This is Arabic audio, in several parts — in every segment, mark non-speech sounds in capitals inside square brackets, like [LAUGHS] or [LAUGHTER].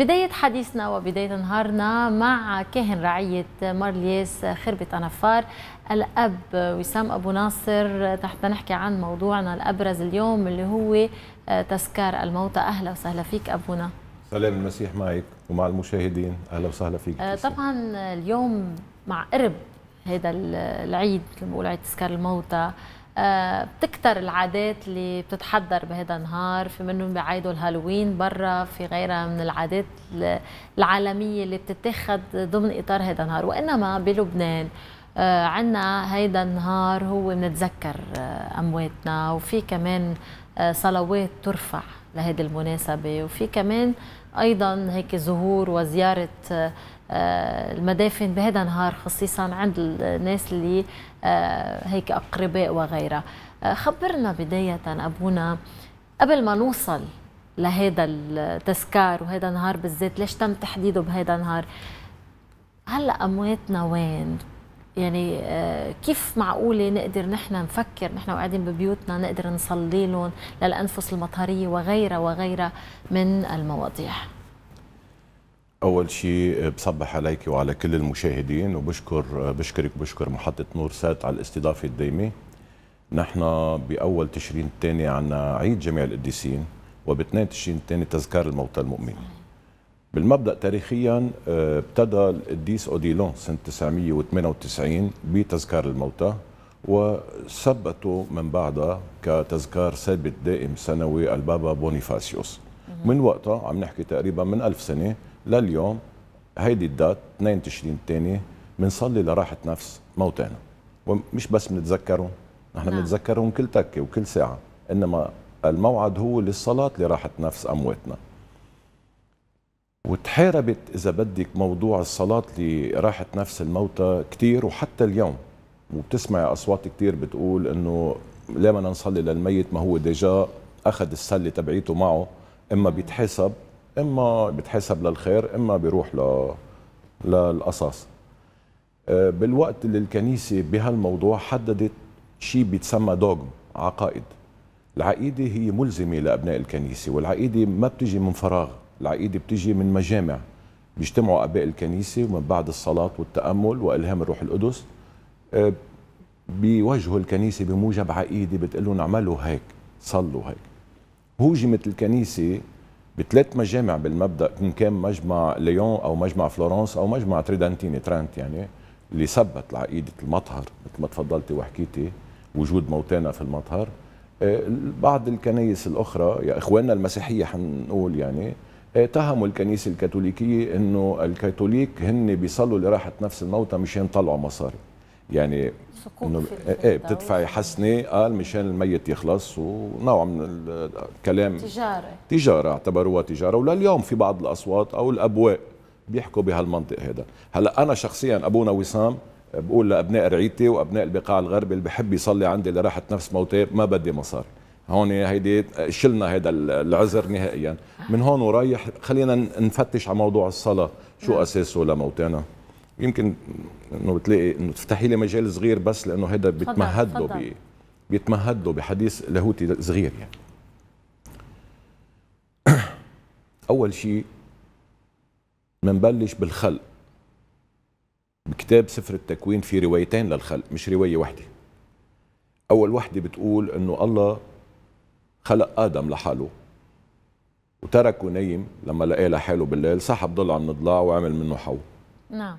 بداية حديثنا وبداية نهارنا مع كاهن رعية مارليس خربة أنفار الأب وسام أبو ناصر تحت نحكي عن موضوعنا الأبرز اليوم اللي هو آه، تذكار الموتى أهلا وسهلا فيك أبونا سلام المسيح معك ومع المشاهدين أهلا وسهلا فيك آه، طبعا اليوم مع قرب هذا العيد مثل ما بقول عيد تذكار الموتى بتكتر العادات اللي بتتحضر بهذا النهار في منهم بيعيدوا الهالوين برا في غيرها من العادات العالمية اللي بتتخذ ضمن إطار هذا النهار وإنما بلبنان آه، عنا هيدا النهار هو منتذكر آه، أمواتنا وفي كمان آه، صلوات ترفع لهذه المناسبة وفي كمان أيضا هيك زهور وزيارة آه، المدافن بهذا النهار خصيصا عند الناس اللي آه، هيك أقرباء وغيرها آه، خبرنا بداية أبونا قبل ما نوصل لهذا التذكار وهذا النهار بالذات ليش تم تحديده بهذا النهار هلا امواتنا وين يعني آه، كيف معقوله نقدر نحن نفكر نحن وقاعدين ببيوتنا نقدر نصلي لهم للانفس المطهرية وغيرها وغيرها من المواضيع اول شيء آه، بصبح عليك وعلى كل المشاهدين وبشكر آه، بشكرك بشكر محطه نور سات على الاستضافه الدائمه نحن باول تشرين الثاني عنا عيد جميع القديسين وب تشرين الثاني تذكار الموتى المؤمنين بالمبدا تاريخيا آه، ابتدى القديس اوديلون سنه 998 بتذكار الموتى وثبته من بعدها كتذكار ثابت دائم سنوي البابا بونيفاسيوس من وقتها عم نحكي تقريبا من ألف سنة لليوم هيدي الدات 2 تشرين الثاني بنصلي لراحة نفس موتانا ومش بس بنتذكرهم نحن بنتذكرهم نعم. كل تكة وكل ساعة إنما الموعد هو للصلاة لراحة نفس أمواتنا وتحاربت إذا بدك موضوع الصلاة اللي راحت نفس الموتى كتير وحتى اليوم وبتسمع أصوات كتير بتقول أنه ليه ما نصلي للميت ما هو ديجا أخذ السلة تبعيته معه إما بيتحسب إما بيتحسب للخير إما بيروح ل... للقصاص آه، بالوقت اللي الكنيسة بهالموضوع حددت شيء بيتسمى دوغم عقائد العقيدة هي ملزمة لأبناء الكنيسة والعقيدة ما بتجي من فراغ العقيدة بتيجي من مجامع بيجتمعوا أباء الكنيسة ومن بعد الصلاة والتأمل وإلهام الروح القدس آه، بيوجهوا الكنيسة بموجب عقيدة بتقول لهم اعملوا هيك صلوا هيك هوجمت الكنيسة بثلاث مجامع بالمبدا ان كان مجمع ليون او مجمع فلورنس او مجمع تريدانتيني ترانت يعني اللي ثبت العقيده المطهر مثل ما تفضلتي وحكيتي وجود موتانا في المطهر آه، بعض الكنايس الاخرى يا اخواننا المسيحيه حنقول يعني إيه، اتهموا الكنيسه الكاثوليكيه انه الكاثوليك هن بيصلوا لراحه نفس الموتى مشان طلعوا مصاري يعني انه ايه, إيه، بتدفعي حسنه قال مشان الميت يخلص ونوع من الكلام تجاره تجاره اعتبروها تجاره ولليوم في بعض الاصوات او الابواق بيحكوا بهالمنطق هذا هلا انا شخصيا ابونا وسام بقول لابناء رعيتي وابناء البقاع الغربي اللي بحب يصلي عندي لراحه نفس موتاه ما بدي مصاري هون هيدي شلنا هذا العذر نهائيا من هون ورايح خلينا نفتش على موضوع الصلاه شو نعم. اساسه لموتانا يمكن انه بتلاقي انه تفتحي لي مجال صغير بس لانه هذا بيتمهد له بي بيتمهد له بحديث لاهوتي صغير يعني [COUGHS] اول شيء منبلش بالخلق بكتاب سفر التكوين في روايتين للخلق مش روايه واحده اول وحده بتقول انه الله خلق آدم لحاله وتركه نايم لما لقاه لحاله بالليل سحب ضلع من الضلاع وعمل منه حواء نعم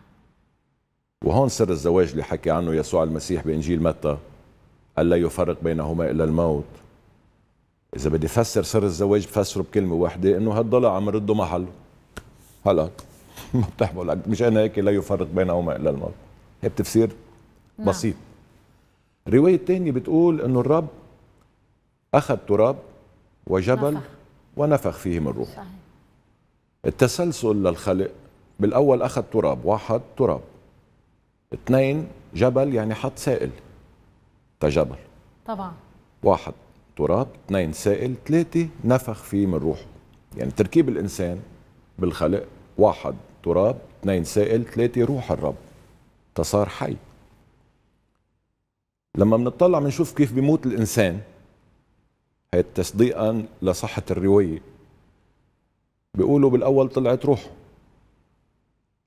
وهون سر الزواج اللي حكي عنه يسوع المسيح بإنجيل متى قال لا يفرق بينهما إلا الموت إذا بدي فسر سر الزواج بفسره بكلمة واحدة إنه هالضلع عم رده محله هلق [LAUGHS] ما بتحمل مش أنا هيك لا يفرق بينهما إلا الموت هيك تفسير نعم. بسيط الرواية الثانية بتقول إنه الرب أخذ تراب وجبل نفخ. ونفخ فيه من روحه صحيح. التسلسل للخلق بالأول أخذ تراب واحد تراب اثنين جبل يعني حط سائل كجبل طبعا واحد تراب اثنين سائل ثلاثة نفخ فيه من روحه يعني تركيب الإنسان بالخلق واحد تراب اثنين سائل ثلاثة روح الرب تصار حي لما منطلع منشوف كيف بيموت الإنسان هي تصديقا لصحة الرواية بيقولوا بالأول طلعت روحه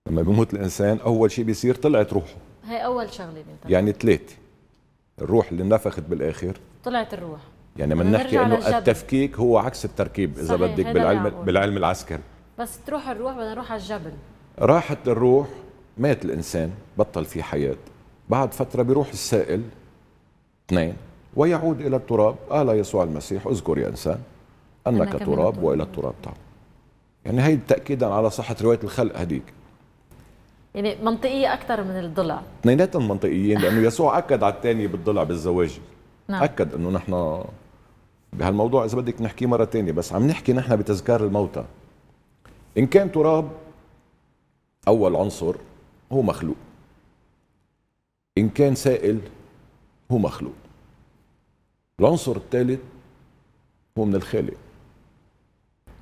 لما بيموت الإنسان أول شيء بيصير طلعت روحه هي أول شغلة يعني ثلاثة الروح اللي نفخت بالآخر طلعت الروح يعني من نحكي انه التفكيك هو عكس التركيب اذا بدك بالعلم بالعلم العسكري بس تروح الروح بدنا نروح على الجبل راحت الروح مات الانسان بطل في حياه بعد فتره بيروح السائل اثنين ويعود إلى التراب قال يسوع المسيح اذكر يا إنسان أنك تراب وإلى التراب تعود يعني هي تأكيدا على صحة رواية الخلق هديك يعني منطقية أكثر من الضلع اثنيناتهم منطقيين لأنه يسوع أكد على الثاني بالضلع بالزواج نعم. أكد أنه نحن بهالموضوع إذا بدك نحكيه مرة ثانية بس عم نحكي نحن بتذكار الموتى إن كان تراب أول عنصر هو مخلوق إن كان سائل هو مخلوق العنصر الثالث هو من الخالق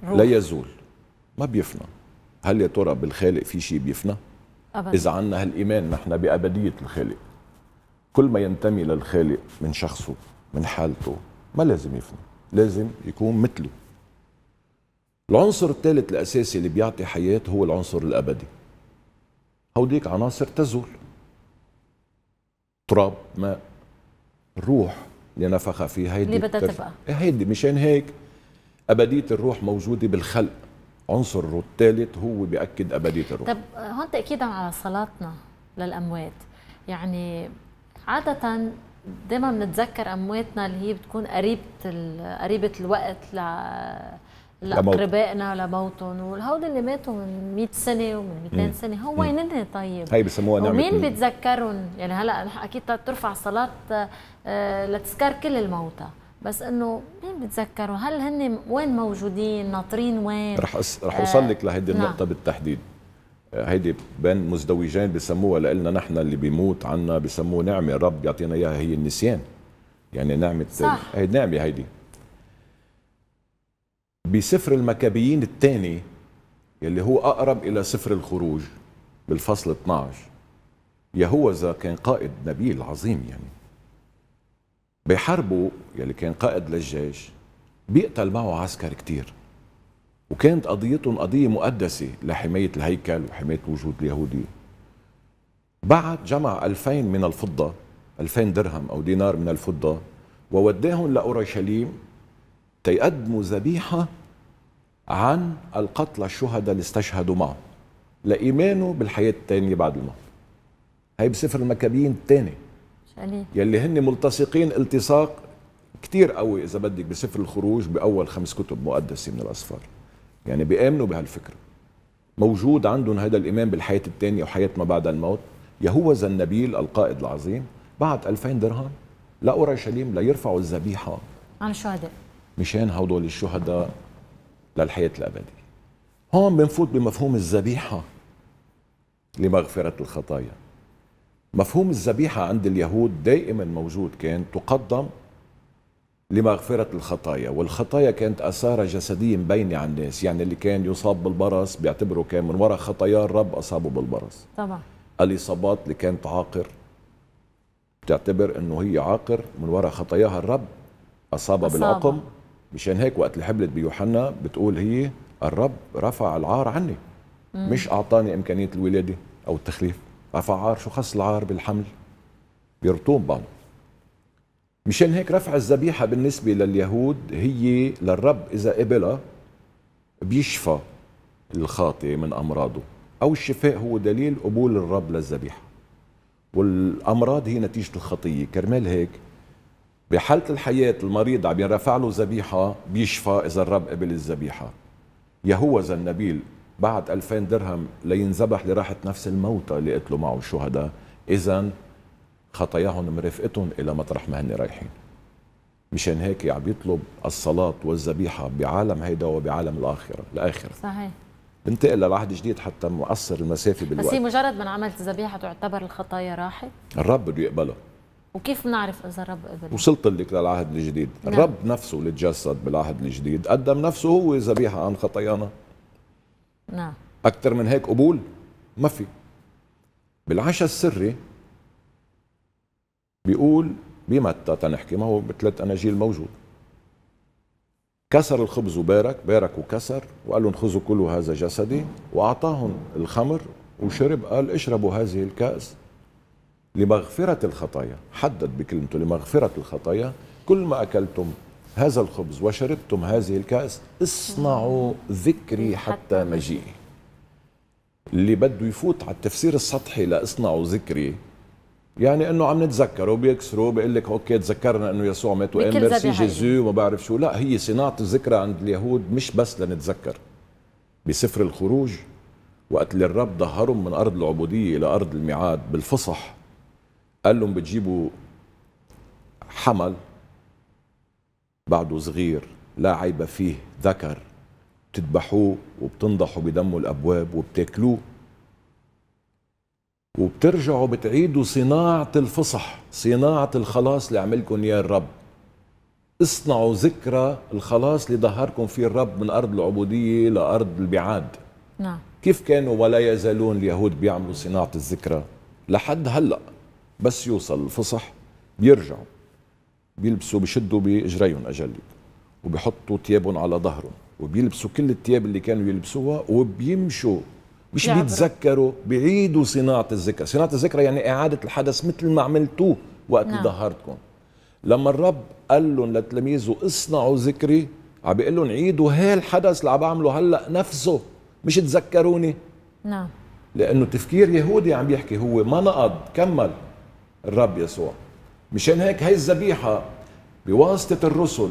روح. لا يزول ما بيفنى هل يا ترى بالخالق في شيء بيفنى أبدا. اذا عندنا هالايمان نحن بابديه الخالق كل ما ينتمي للخالق من شخصه من حالته ما لازم يفنى لازم يكون مثله العنصر الثالث الاساسي اللي بيعطي حياه هو العنصر الابدي هوديك عناصر تزول تراب ماء الروح نفخ فيه هيدي اللي بدها تبقى؟ هيدي مشان هيك أبدية الروح موجودة بالخلق عنصر الروح الثالث هو بيأكد أبدية الروح طب هون تأكيدا على صلاتنا للأموات يعني عادة دائما بنتذكر أمواتنا اللي هي بتكون قريبة قريبة الوقت ل لأقربائنا لموطن والهود اللي ماتوا من 100 سنة ومن 200 سنة هو وينن طيب هي بسموها نعمة ومين بتذكرهم يعني هلا أكيد ترفع صلاة آه، لتذكر كل الموتى بس انه مين بتذكروا هل هن وين موجودين ناطرين وين رح أس... رح آه، اوصل لك لهيدي نعم. النقطه نعم. بالتحديد آه، هيدي بين مزدوجين بسموها لنا نحن اللي بيموت عنا بسموه نعمه الرب بيعطينا اياها هي النسيان يعني نعمه صح. هي نعمه هيدي بسفر المكابيين الثاني اللي هو أقرب إلى سفر الخروج بالفصل 12 يهوذا كان قائد نبيل عظيم يعني بحربه يلي كان قائد للجيش بيقتل معه عسكر كتير وكانت قضيتهم قضية مقدسة لحماية الهيكل وحماية الوجود اليهودي بعت جمع ألفين من الفضة ألفين درهم أو دينار من الفضة ووداهم لأورشليم تيقدموا ذبيحة عن القتلى الشهداء اللي استشهدوا معه لإيمانه بالحياة التانية بعد الموت هي بسفر المكابين الثاني يلي هن ملتصقين التصاق كتير قوي إذا بدك بسفر الخروج بأول خمس كتب مقدسة من الأسفار يعني بيآمنوا بهالفكرة موجود عندهم هذا الإيمان بالحياة الثانية وحياة ما بعد الموت يهوذا النبيل القائد العظيم بعت 2000 درهم لأورشليم ليرفعوا الذبيحة عن الشهداء مشان هدول الشهداء للحياة الأبدية هون بنفوت بمفهوم الذبيحة لمغفرة الخطايا مفهوم الذبيحة عند اليهود دائما موجود كان تقدم لمغفرة الخطايا والخطايا كانت أثارة جسدية مبينة على الناس يعني اللي كان يصاب بالبرص بيعتبره كان من وراء خطايا الرب أصابه بالبرص طبعا الإصابات اللي كانت عاقر بتعتبر أنه هي عاقر من وراء خطاياها الرب أصابها أصابة. بالعقم مشان هيك وقت اللي حبلت بيوحنا بتقول هي الرب رفع العار عني مم. مش اعطاني امكانيه الولاده او التخليف رفع عار شو خص العار بالحمل بيرتوم بعض مشان هيك رفع الذبيحه بالنسبه لليهود هي للرب اذا قبلها بيشفى الخاطئ من امراضه او الشفاء هو دليل قبول الرب للذبيحه والامراض هي نتيجه الخطيه كرمال هيك بحالة الحياة المريض عم ينرفع له ذبيحة بيشفى إذا الرب قبل الذبيحة يهوذا النبيل بعد 2000 درهم لينذبح لراحة نفس الموتى اللي قتلوا معه الشهداء إذا خطاياهم مرافقتهم إلى مطرح ما هن رايحين مشان هيك عم يطلب الصلاة والذبيحة بعالم هيدا وبعالم الآخرة الآخرة صحيح بنتقل للعهد الجديد حتى مؤثر المسافة بالوقت بس هي مجرد من عملت ذبيحة تعتبر الخطايا راحت؟ الرب بده يقبله وكيف بنعرف اذا الرب قبل؟ وصلت لك للعهد الجديد، نعم. الرب نفسه اللي تجسد بالعهد الجديد، قدم نفسه هو ذبيحه عن خطايانا. نعم اكثر من هيك قبول ما في. بالعشاء السري بيقول بمتى تنحكي ما هو بثلاث اناجيل موجود. كسر الخبز وبارك، بارك وكسر، وقال لهم خذوا كل هذا جسدي، واعطاهم الخمر وشرب قال اشربوا هذه الكأس لمغفرة الخطايا حدد بكلمته لمغفرة الخطايا كل ما أكلتم هذا الخبز وشربتم هذه الكأس اصنعوا ذكري حتى مجيئي اللي بده يفوت على التفسير السطحي لاصنعوا ذكري يعني انه عم نتذكره بيكسره بيقول لك اوكي تذكرنا انه يسوع مات وقام ميرسي جيزو وما بعرف شو لا هي صناعه الذكرى عند اليهود مش بس لنتذكر بسفر الخروج وقت اللي الرب ظهرهم من ارض العبوديه الى ارض الميعاد بالفصح قال لهم بتجيبوا حمل بعده صغير لا عيب فيه ذكر بتذبحوه وبتنضحوا بدمه الابواب وبتاكلوه وبترجعوا بتعيدوا صناعة الفصح صناعة الخلاص اللي عملكم يا الرب اصنعوا ذكرى الخلاص اللي ظهركم فيه الرب من أرض العبودية لأرض البعاد نعم كيف كانوا ولا يزالون اليهود بيعملوا صناعة الذكرى لحد هلأ بس يوصل الفصح بيرجعوا بيلبسوا بشدوا باجريهم اجلي وبحطوا ثيابهم على ظهرهم وبيلبسوا كل الثياب اللي كانوا يلبسوها وبيمشوا مش يعبر. بيتذكروا بيعيدوا صناعه الذكرى صناعه الذكرى يعني اعاده الحدث مثل ما عملتوه وقت نعم. ظهرتكم لما الرب قال لهم لتلاميذه اصنعوا ذكري عم بيقول لهم عيدوا هالحدث اللي عم بعمله هلا نفسه مش تذكروني نعم لانه تفكير يهودي عم يحكي هو ما نقض كمل الرب يسوع مشان هيك هاي الذبيحة بواسطة الرسل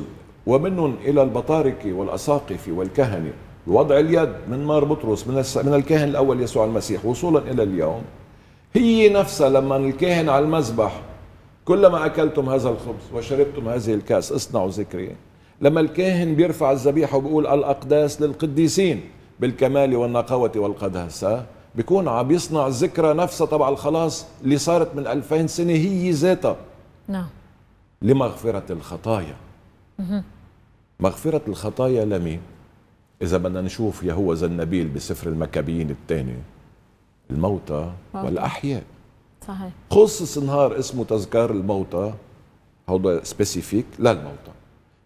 ومنهم إلى البطاركة والأساقفة والكهنة بوضع اليد من مار بطرس من, من الكاهن الأول يسوع المسيح وصولا إلى اليوم هي نفسها لما الكاهن على المذبح كلما أكلتم هذا الخبز وشربتم هذه الكاس اصنعوا ذكري لما الكاهن بيرفع الذبيحة وبيقول الأقداس للقديسين بالكمال والنقاوة والقداسة بيكون عم يصنع ذكرى نفسها تبع الخلاص اللي صارت من 2000 سنه هي ذاتها نعم لمغفره الخطايا مغفره الخطايا لمين اذا بدنا نشوف يهوذا النبيل بسفر المكابيين الثاني الموتى والاحياء صحيح خصص نهار اسمه تذكار الموتى هودا سبيسيفيك للموتى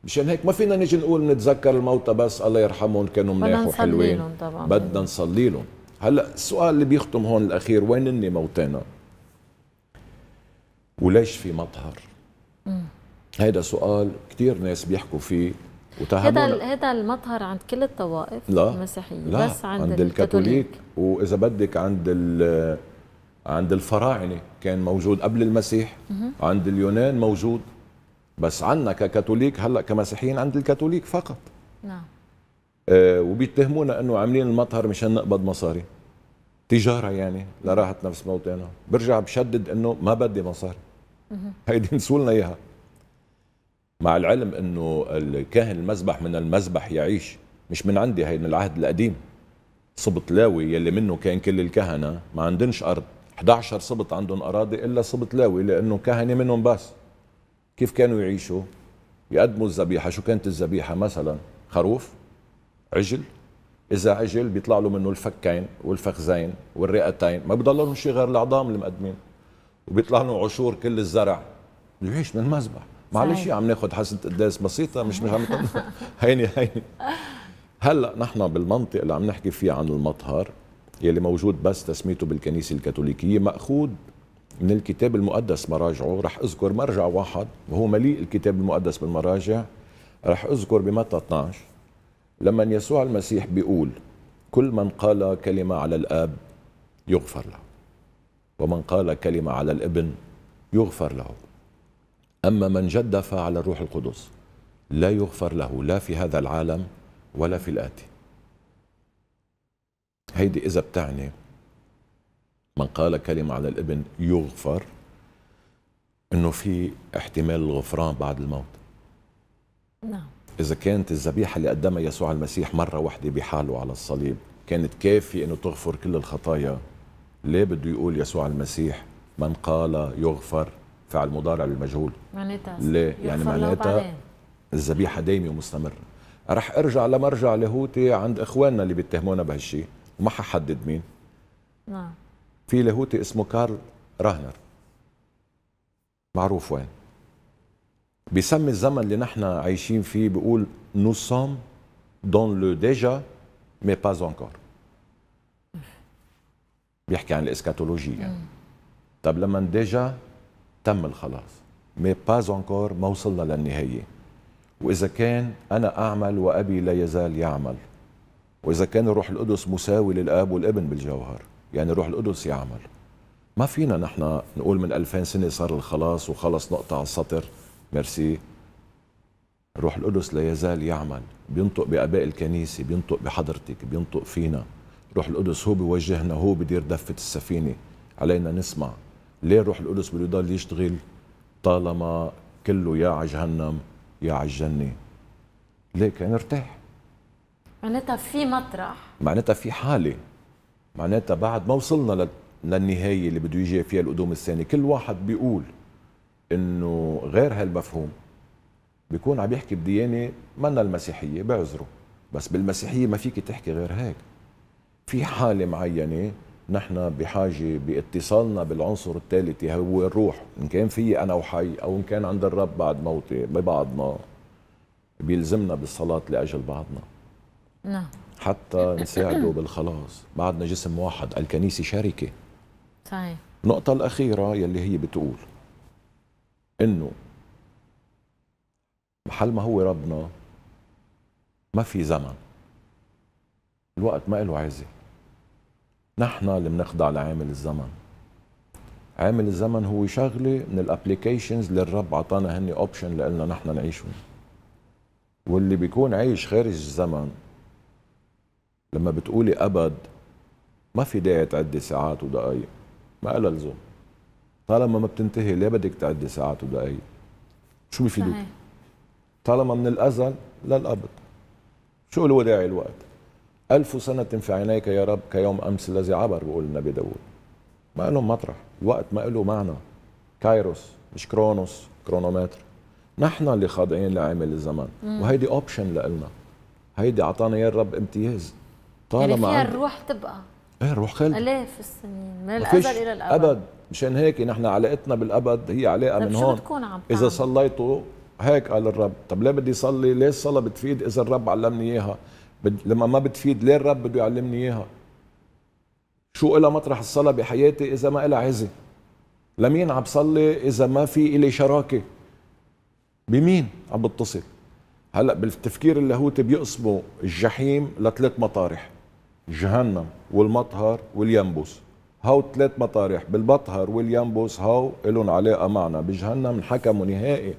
مشان هيك ما فينا نيجي نقول نتذكر الموتى بس الله يرحمهم كانوا مناح وحلوين بدنا نصلي لهم هلا السؤال اللي بيختم هون الاخير وين هن موتانا؟ وليش في مطهر؟ هيدا سؤال كثير ناس بيحكوا فيه هذا هذا المطهر عند كل الطوائف لا المسيحيه لا بس عند, عند الكاثوليك واذا بدك عند عند الفراعنه كان موجود قبل المسيح عند اليونان موجود بس عنا ككاثوليك هلا كمسيحيين عند الكاثوليك فقط نعم آه وبيتهمونا انه عاملين المطهر مشان نقبض مصاري تجاره يعني لراحه نفس موتي برجع بشدد انه ما بدي مصاري هيدي نسولنا اياها مع العلم انه الكاهن المذبح من المذبح يعيش مش من عندي هي من العهد القديم لاوي يلي منه كان كل الكهنه ما عندنش ارض 11 صبط عندهم اراضي الا لاوي لانه كهنه منهم بس كيف كانوا يعيشوا يقدموا الذبيحه شو كانت الذبيحه مثلا خروف عجل اذا عجل بيطلع له منه الفكين والفخذين والرئتين ما بيضل لهم شيء غير العظام المقدمين وبيطلع لهم عشور كل الزرع بيعيش من المذبح معلش عم ناخذ حسنه قداس بسيطه مش مش عم [LAUGHS] هيني هيني هلا نحن بالمنطق اللي عم نحكي فيه عن المطهر يلي موجود بس تسميته بالكنيسه الكاثوليكيه ماخوذ من الكتاب المقدس مراجعه رح اذكر مرجع واحد وهو مليء الكتاب المقدس بالمراجع رح اذكر بمتى 12 لما يسوع المسيح بيقول كل من قال كلمة على الآب يغفر له ومن قال كلمة على الابن يغفر له أما من جدف على الروح القدس لا يغفر له لا في هذا العالم ولا في الآتي هيدي إذا بتعني من قال كلمة على الابن يغفر انه في احتمال الغفران بعد الموت نعم إذا كانت الذبيحة اللي قدمها يسوع المسيح مرة واحدة بحاله على الصليب كانت كافية أنه تغفر كل الخطايا ليه بده يقول يسوع المسيح من قال يغفر فعل مضارع للمجهول معناتها ليه يعني معناتها الذبيحة دايمة ومستمرة رح ارجع لمرجع لاهوتي عند اخواننا اللي بيتهمونا بهالشيء وما ححدد مين نعم في لاهوتي اسمه كارل راهنر معروف وين بيسمي الزمن اللي نحن عايشين فيه بيقول نو سوم دون لو ديجا مي باز انكور بيحكي عن الاسكاتولوجيا يعني. طب لما ديجا تم الخلاص مي باز انكور ما وصلنا للنهايه واذا كان انا اعمل وابي لا يزال يعمل واذا كان الروح القدس مساوي للاب والابن بالجوهر يعني الروح القدس يعمل ما فينا نحن نقول من 2000 سنه صار الخلاص وخلص نقطه على السطر ميرسي روح القدس لا يزال يعمل بينطق بآباء الكنيسة بينطق بحضرتك بينطق فينا روح القدس هو بيوجهنا هو بدير دفة السفينة علينا نسمع ليه روح القدس بده يضل يشتغل طالما كله يا على جهنم يا على الجنة ليك ارتاح معناتها في مطرح معناتها في حالة معناتها بعد ما وصلنا للنهاية اللي بده يجي فيها القدوم الثاني كل واحد بيقول انه غير هالمفهوم بيكون عم يحكي بديانه منا المسيحيه بعذره بس بالمسيحيه ما فيك تحكي غير هيك في حاله معينه نحن بحاجه باتصالنا بالعنصر الثالث هو الروح ان كان في انا وحي او ان كان عند الرب بعد موتي ببعضنا بيلزمنا بالصلاه لاجل بعضنا نعم حتى نساعده بالخلاص بعدنا جسم واحد الكنيسه شركه صحيح النقطه الاخيره يلي هي بتقول انه محل ما هو ربنا ما في زمن الوقت ما له عزه نحن اللي بنخضع لعامل الزمن عامل الزمن هو شغله من الابلكيشنز اللي الرب اعطانا هن اوبشن لنا نحن نعيشهم واللي بيكون عايش خارج الزمن لما بتقولي ابد ما في داعي تعدي ساعات ودقائق ما لها لزوم طالما ما بتنتهي ليه بدك تعدي ساعات ودقائق شو بيفيدوك طالما من الازل للابد شو الوداع الوقت ألف سنة في عينيك يا رب كيوم أمس الذي عبر بقول النبي داود ما له مطرح الوقت ما له معنى كايروس مش كرونوس كرونومتر نحن اللي خاضعين لعامل الزمن وهيدي اوبشن لإلنا هيدي اعطانا يا الرب امتياز يعني طالما يعني فيها الروح تبقى ايه الروح خالد الاف السنين من الازل الى الابد ابد مشان هيك نحن علاقتنا بالابد هي علاقه من هون اذا صليتوا هيك قال الرب طب ليه بدي صلي ليه الصلاه بتفيد اذا الرب علمني اياها بد... لما ما بتفيد ليه الرب بده يعلمني اياها شو إلها مطرح الصلاه بحياتي اذا ما إلها عزه لمين عم بصلي اذا ما في إلي شراكه بمين عم بتصل هلا بالتفكير اللاهوتي بيقسموا الجحيم لثلاث مطارح جهنم والمطهر والينبوس هاو ثلاث مطارح بالبطهر واليامبوس هاو لهم علاقة معنا بجهنم انحكموا نهائي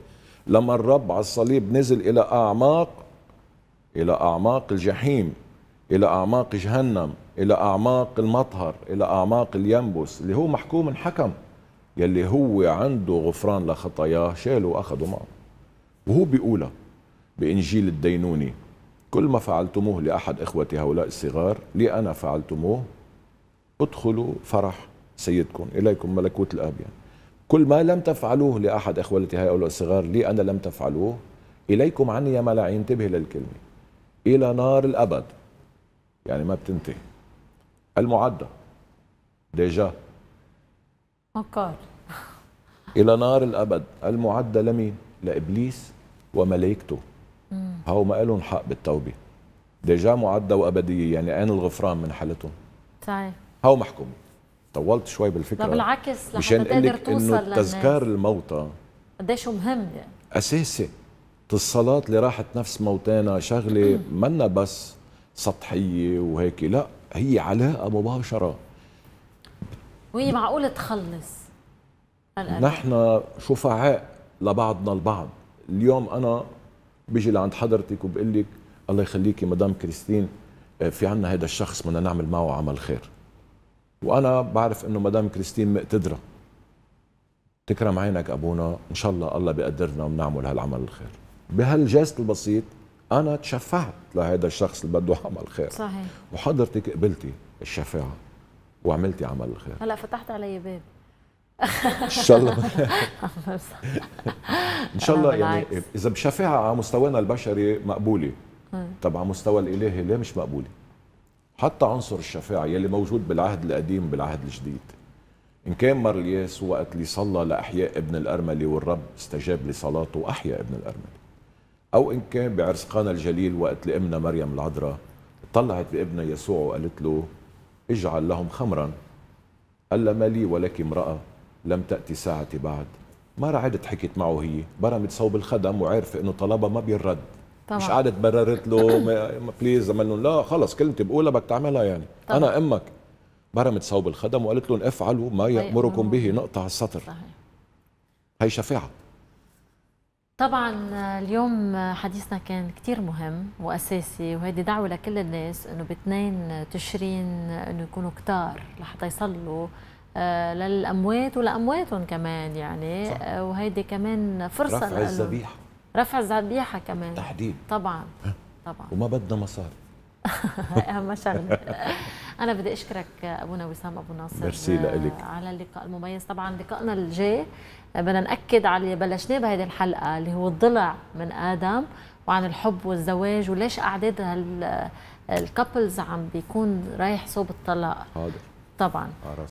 لما الرب على الصليب نزل إلى أعماق إلى أعماق الجحيم إلى أعماق جهنم إلى أعماق المطهر إلى أعماق الينبس اللي هو محكوم انحكم يلي هو عنده غفران لخطاياه شاله وأخده معه وهو بيقولها بإنجيل الدينوني كل ما فعلتموه لأحد إخوتي هؤلاء الصغار لي أنا فعلتموه ادخلوا فرح سيدكم إليكم ملكوت الآب يعني كل ما لم تفعلوه لأحد إخوتي هؤلاء الصغار لي أنا لم تفعلوه إليكم عني يا ملاعين انتبه للكلمة إلى نار الأبد يعني ما بتنتهي المعدة ديجا مكار إلى نار الأبد المعدة لمين؟ لإبليس وملائكته هاو ما لهم حق بالتوبة ديجا معدة وأبدية يعني عين الغفران من حالتهم صحيح هو محكوم طولت شوي بالفكره لا بالعكس لحتى تقدر توصل انه تذكار الموتى قديش مهم يعني اساسي الصلاة اللي راحت نفس موتانا شغلة منا بس سطحية وهيك لا هي علاقة مباشرة وهي معقولة تخلص نحن شفعاء لبعضنا البعض اليوم أنا بيجي لعند حضرتك وبقول لك الله يخليكي مدام كريستين آه، في عنا هذا الشخص بدنا نعمل معه عمل خير وانا بعرف انه مدام كريستين مقتدره تكرم عينك ابونا ان شاء الله الله بيقدرنا وبنعمل هالعمل الخير بهالجست البسيط انا تشفعت لهذا الشخص اللي بده عمل خير صحيح وحضرتك قبلتي الشفاعه وعملتي عمل الخير هلا فتحت علي باب ان شاء الله [LAUGHS] ان شاء الله يعني اذا بشفاعه على مستوانا البشري مقبوله طب على مستوى الالهي ليه مش مقبوله حتى عنصر الشفاعة يلي موجود بالعهد القديم بالعهد الجديد إن كان الياس وقت اللي صلى لأحياء ابن الأرملي والرب استجاب لصلاته وأحيا ابن الأرملي أو إن كان بعرس قانا الجليل وقت لأمنا مريم العذراء طلعت بابنها يسوع وقالت له اجعل لهم خمرا قال ما لي ولك امرأة لم تأتي ساعتي بعد ما رعدت حكيت معه هي برمت صوب الخدم وعرف انه طلبها ما بيرد طبعا. مش قاعده بررت له بليز منه لا خلص كلمتي بقولها بدك تعملها يعني طبعا. انا امك برمت صوب الخدم وقالت لهم افعلوا ما طيب. يامركم به نقطع السطر صحيح. هي شفاعه طبعا اليوم حديثنا كان كثير مهم واساسي وهيدي دعوه لكل الناس انه 2 تشرين انه يكونوا كتار لحتى يصلوا آه، للاموات ولامواتهم كمان يعني صح. آه، وهيدي كمان فرصه رفع الذبيحه رفع الذبيحه كمان تحديد طبعا طبعا وما بدنا مصاري [LAUGHS] اهم شغله [LAUGHS] انا بدي اشكرك ابونا وسام ابو ناصر ميرسي آه، لك على اللقاء المميز طبعا لقائنا الجاي آه، بدنا ناكد على اللي بلشناه بهذه الحلقه اللي هو الضلع من ادم وعن الحب والزواج وليش اعداد هال آه، الكابلز عم بيكون رايح صوب الطلاق حاضر طبعا